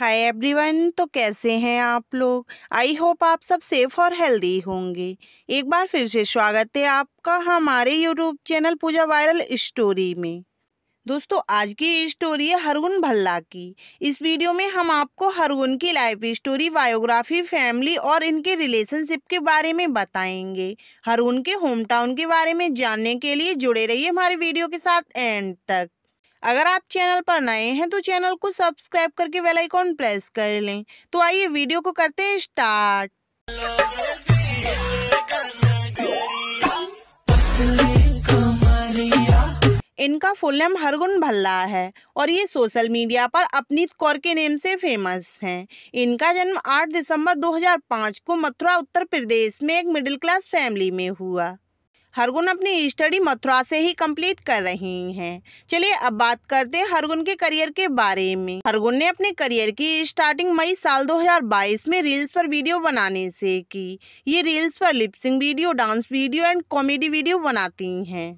hi everyone तो कैसे हैं आप लोग आई होप आप सब सेफ और हेल्दी होंगे एक बार फिर से स्वागत है आपका हमारे YouTube channel Pooja viral story में दोस्तों आज की स्टोरी है हरगुन भल्ला की इस वीडियो में हम आपको हरगुन की लाइफ स्टोरी बायोग्राफी फैमिली और इनके रिलेशनशिप के बारे में बताएंगे हरगुन के होम टाउन के बारे में जानने के लिए जुड़े रहिए हमारे वीडियो के साथ एंड तक अगर आप चैनल पर नए हैं तो चैनल को सब्सक्राइब करके बेल आइकॉन प्रेस कर लें तो आइए वीडियो को करते हैं स्टार्ट इनका फुल नेम हरगुन भल्ला है और ये सोशल मीडिया पर अपनीत कौर के नेम से फेमस हैं इनका जन्म 8 दिसंबर 2005 को मथुरा उत्तर प्रदेश में एक मिडिल क्लास फैमिली में हुआ हरगुन अपनी स्टडी मथुरा से ही कंप्लीट कर रही हैं चलिए अब बात करते हैं हरगुन के करियर के बारे में हरगुन ने अपने करियर की स्टार्टिंग मई साल 2022 में रील्स पर वीडियो बनाने से की ये रील्स पर lip sync video dance video and comedy video बनाती हैं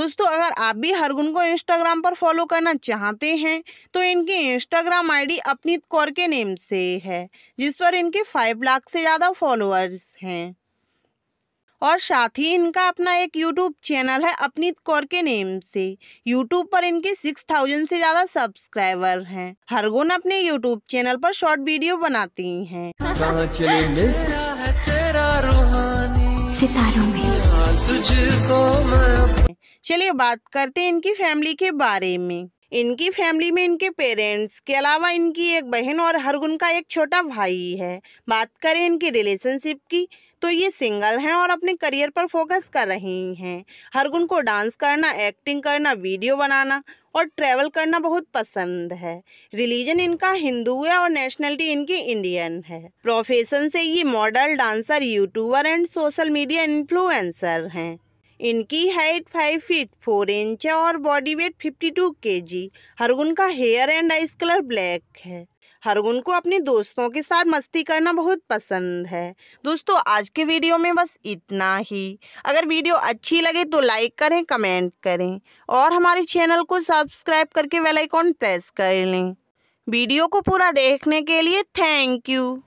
दोस्तों अगर आप भी हरगुन को इंस्टाग्राम पर फॉलो करना चाहते हैं तो इनकी इंस्टाग्राम आईडी अपनीत कौर के नेम से है जिस पर इनके फाइव लाख से ज़्यादा फॉलोअर्स हैं और साथ ही इनका अपना एक यूट्यूब चैनल है अपनीत कौर के नेम से यूट्यूब पर इनके सिक्स थाउजेंड से ज़्यादा सब्सक्राइबर हैं हरगुन अपने यूट्यूब चैनल पर शॉर्ट वीडियो बनाती हैं हाँ, चलिए बात करते हैं इनकी फैमिली के बारे में इनकी फैमिली में इनके पेरेंट्स के अलावा इनकी एक बहन और हरगुन का एक छोटा भाई है बात करें इनकी रिलेशनशिप की तो ये सिंगल हैं और अपने करियर पर फोकस कर रही हैं हरगुन को डांस करना एक्टिंग करना वीडियो बनाना और ट्रैवल करना बहुत पसंद है रिलीजन इनका हिंदू है और नेशनलिटी इनकी इंडियन है प्रोफेशन से ये model dancer YouTuber and social media influencer हैं इनकी height five feet four inch है और बॉडी वेट फिफ्टी टू के जी हरगुन का hair and eyes colour black है हरगुन को अपने दोस्तों के साथ मस्ती करना बहुत पसंद है दोस्तों आज के वीडियो में बस इतना ही अगर वीडियो अच्छी लगे तो लाइक करें कमेंट करें और हमारे चैनल को सब्सक्राइब करके बेल आइकॉन प्रेस कर लें वीडियो को पूरा देखने के लिए थैंक यू